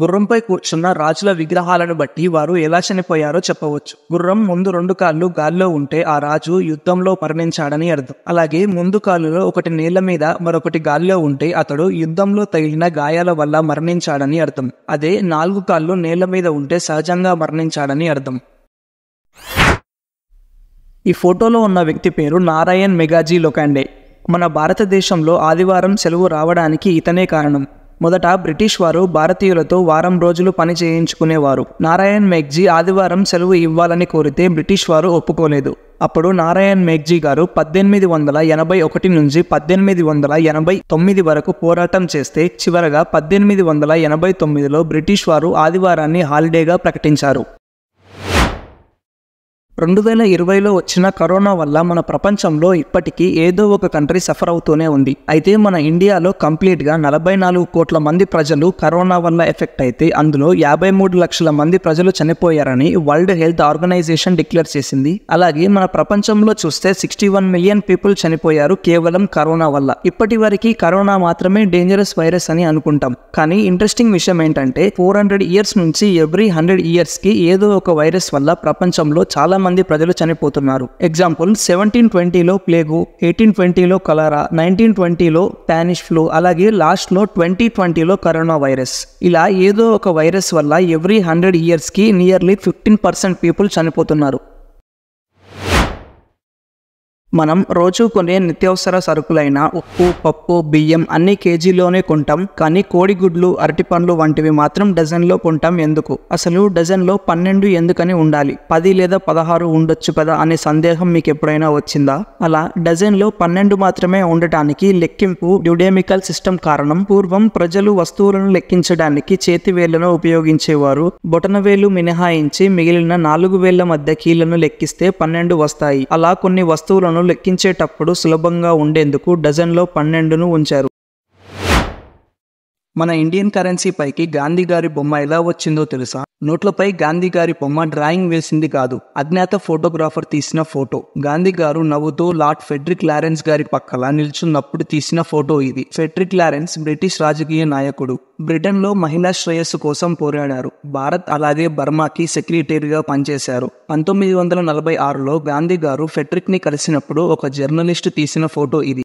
గుర్రంపై కూర్చున్న రాజుల విగ్రహాలను బట్టి వారు ఎలా చనిపోయారో చెప్పవచ్చు గుర్రం ముందు రెండు కాళ్ళు గాల్లో ఉంటే ఆ రాజు యుద్ధంలో మరణించాడని అర్థం అలాగే ముందు కాళ్ళులో ఒకటి నీళ్ల మీద మరొకటి గాల్లో ఉంటే అతడు యుద్ధంలో తగిలిన గాయాల వల్ల మరణించాడని అర్థం అదే నాలుగు కాళ్ళు నేల మీద ఉంటే సహజంగా మరణించాడని అర్థం ఈ ఫోటోలో ఉన్న వ్యక్తి పేరు నారాయణ్ మెగాజీ లొకాండే మన భారతదేశంలో ఆదివారం సెలవు రావడానికి ఇతనే కారణం మొదట బ్రిటిష్ వారు భారతీయులతో వారం రోజులు పని చేయించుకునేవారు నారాయణ్ మేఘ్జీ ఆదివారం సెలవు ఇవ్వాలని కోరితే బ్రిటిష్ వారు ఒప్పుకోలేదు అప్పుడు నారాయణ్ మేఘ్జీ గారు పద్దెనిమిది వందల ఎనభై ఒకటి నుంచి పద్దెనిమిది వందల ఎనభై తొమ్మిది వరకు పోరాటం చేస్తే చివరగా పద్దెనిమిది వందల ఎనభై తొమ్మిదిలో బ్రిటిష్ వారు ఆదివారాన్ని హాలిడేగా ప్రకటించారు రెండు వేల ఇరవైలో వచ్చిన కరోనా వల్ల మన ప్రపంచంలో ఇప్పటికీ ఏదో ఒక కంట్రీ సఫర్ అవుతూనే ఉంది అయితే మన ఇండియాలో కంప్లీట్గా నలభై నాలుగు కోట్ల మంది ప్రజలు కరోనా వల్ల ఎఫెక్ట్ అయితే అందులో యాభై మూడు లక్షల మంది ప్రజలు చనిపోయారని వరల్డ్ హెల్త్ ఆర్గనైజేషన్ డిక్లేర్ చేసింది అలాగే మన ప్రపంచంలో చూస్తే సిక్స్టీ వన్ మిలియన్ పీపుల్ చనిపోయారు కేవలం కరోనా వల్ల ఇప్పటి వరకు కరోనా మాత్రమే డేంజరస్ వైరస్ అని అనుకుంటాం కానీ ఇంట్రెస్టింగ్ విషయం ఏంటంటే ఫోర్ హండ్రెడ్ ఇయర్స్ నుంచి ఎవ్రీ హండ్రెడ్ ఇయర్స్కి ఏదో ఒక వైరస్ వల్ల ప్రపంచంలో చాలా మంది ప్రజలు చనిపోతున్నారు ఎగ్జాంపుల్ సెవెంటీన్ ట్వంటీలో ప్లేగు ఎయిటీన్ ట్వంటీలో కలరా నైన్టీన్ ట్వంటీలో స్పానిష్ ఫ్లూ అలాగే లాస్ట్లో ట్వంటీ ట్వంటీలో కరోనా వైరస్ ఇలా ఏదో ఒక వైరస్ వల్ల ఎవ్రీ హండ్రెడ్ ఇయర్స్కి నియర్లీ ఫిఫ్టీన్ పర్సెంట్ పీపుల్ చనిపోతున్నారు మనం రోజు కొనే నిత్యావసర సరుకులైన ఉప్పు పప్పు బియ్యం అన్ని కేజీలోనే కొంటాం కానీ కోడిగుడ్లు అరటిపండ్లు వంటివి మాత్రం డజన్లో కొంటాం ఎందుకు అసలు డజన్లో పన్నెండు ఎందుకని ఉండాలి పది లేదా పదహారు ఉండొచ్చు కదా అనే సందేహం మీకు ఎప్పుడైనా వచ్చిందా అలా డజన్లో పన్నెండు మాత్రమే ఉండటానికి లెక్కింపు డ్యూడేమికల్ సిస్టమ్ కారణం పూర్వం ప్రజలు వస్తువులను లెక్కించడానికి చేతి వేళ్లను ఉపయోగించేవారు బొటనవేలు మినహాయించి మిగిలిన నాలుగు వేళ్ల మధ్య కీళ్లను లెక్కిస్తే పన్నెండు వస్తాయి అలా కొన్ని వస్తువులను లెక్కించేటప్పుడు సులభంగా ఉండేందుకు డజన్లో పన్నెండును ఉంచారు మన ఇండియన్ కరెన్సీ పైకి గాంధీ గారి బొమ్మ ఎలా వచ్చిందో తెలుసా నోట్లపై గాంధీ గారి బొమ్మ డ్రాయింగ్ వేసింది కాదు అజ్ఞాత ఫోటోగ్రాఫర్ తీసిన ఫోటో గాంధీ గారు నవ్వుతూ లార్డ్ ఫెడ్రిక్ లారెన్స్ గారి పక్కల నిల్చున్నప్పుడు తీసిన ఫోటో ఇది ఫెడ్రిక్ లారెన్స్ బ్రిటిష్ రాజకీయ నాయకుడు బ్రిటన్లో మహిళా శ్రేయస్సు కోసం పోరాడారు భారత్ అలాగే బర్మాకి సెక్రటరీగా పనిచేశారు పంతొమ్మిది వందల నలభై ఆరులో గాంధీ గారు ఫెడ్రిక్ ని కలిసినప్పుడు ఒక జర్నలిస్ట్ తీసిన ఫోటో ఇది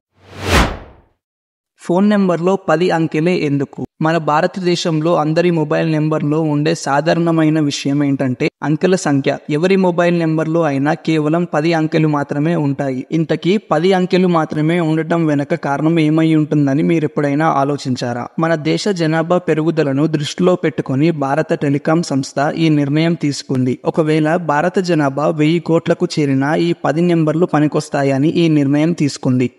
ఫోన్ నెంబర్లో పది అంకెలే ఎందుకు మన భారతదేశంలో అందరి మొబైల్ నెంబర్లో ఉండే సాధారణమైన విషయం ఏంటంటే అంకెల సంఖ్య ఎవరి మొబైల్ నెంబర్లో అయినా కేవలం పది అంకెలు మాత్రమే ఉంటాయి ఇంతకీ పది అంకెలు మాత్రమే ఉండటం వెనక కారణం ఏమై ఉంటుందని మీరు ఎప్పుడైనా ఆలోచించారా మన దేశ జనాభా పెరుగుదలను దృష్టిలో పెట్టుకుని భారత టెలికాం సంస్థ ఈ నిర్ణయం తీసుకుంది ఒకవేళ భారత జనాభా వెయ్యి కోట్లకు చేరిన ఈ పది నెంబర్లు పనికొస్తాయని ఈ నిర్ణయం తీసుకుంది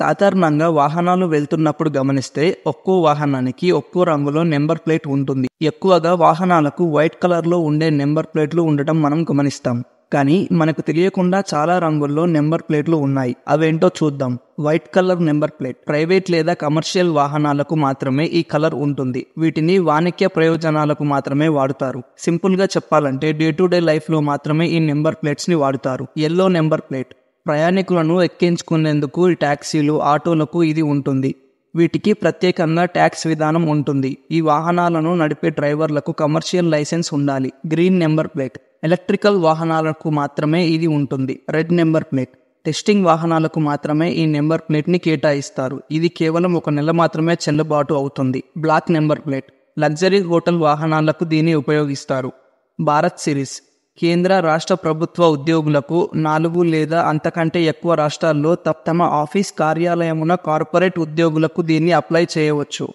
సాధారణంగా వాహనాలు వెళ్తున్నప్పుడు గమనిస్తే ఒక్కో వాహనానికి ఒక్కో రంగులో నెంబర్ ప్లేట్ ఉంటుంది ఎక్కువగా వాహనాలకు వైట్ కలర్లో ఉండే నెంబర్ ప్లేట్లు ఉండటం మనం గమనిస్తాం కానీ మనకు తెలియకుండా చాలా రంగుల్లో నెంబర్ ప్లేట్లు ఉన్నాయి అవేంటో చూద్దాం white colour number plate private లేదా కమర్షియల్ వాహనాలకు మాత్రమే ఈ కలర్ ఉంటుంది వీటిని వాణిజ్య ప్రయోజనాలకు మాత్రమే వాడుతారు సింపుల్ గా చెప్పాలంటే డే టు డే లైఫ్ లో మాత్రమే ఈ నెంబర్ ప్లేట్స్ ని వాడుతారు ఎల్లో నెంబర్ ప్లేట్ ప్రయాణికులను ఎక్కించుకునేందుకు ట్యాక్సీలు ఆటోలకు ఇది ఉంటుంది వీటికి ప్రత్యేకంగా ట్యాక్స్ విధానం ఉంటుంది ఈ వాహనాలను నడిపే డ్రైవర్లకు కమర్షియల్ లైసెన్స్ ఉండాలి గ్రీన్ నెంబర్ ప్లేట్ ఎలక్ట్రికల్ వాహనాలకు మాత్రమే ఇది ఉంటుంది రెడ్ నెంబర్ ప్లేట్ టెస్టింగ్ వాహనాలకు మాత్రమే ఈ నెంబర్ ప్లేట్ని కేటాయిస్తారు ఇది కేవలం ఒక నెల మాత్రమే చెల్లుబాటు అవుతుంది black number plate luxury hotel వాహనాలకు దీన్ని ఉపయోగిస్తారు భారత్ సిరీస్ కేంద్ర రాష్ట్ర ప్రభుత్వ ఉద్యోగులకు నాలుగు లేదా అంతకంటే ఎక్కువ రాష్ట్రాల్లో తమ ఆఫీస్ కార్యాలయమున కార్పొరేట్ ఉద్యోగులకు దీన్ని అప్లై చేయవచ్చు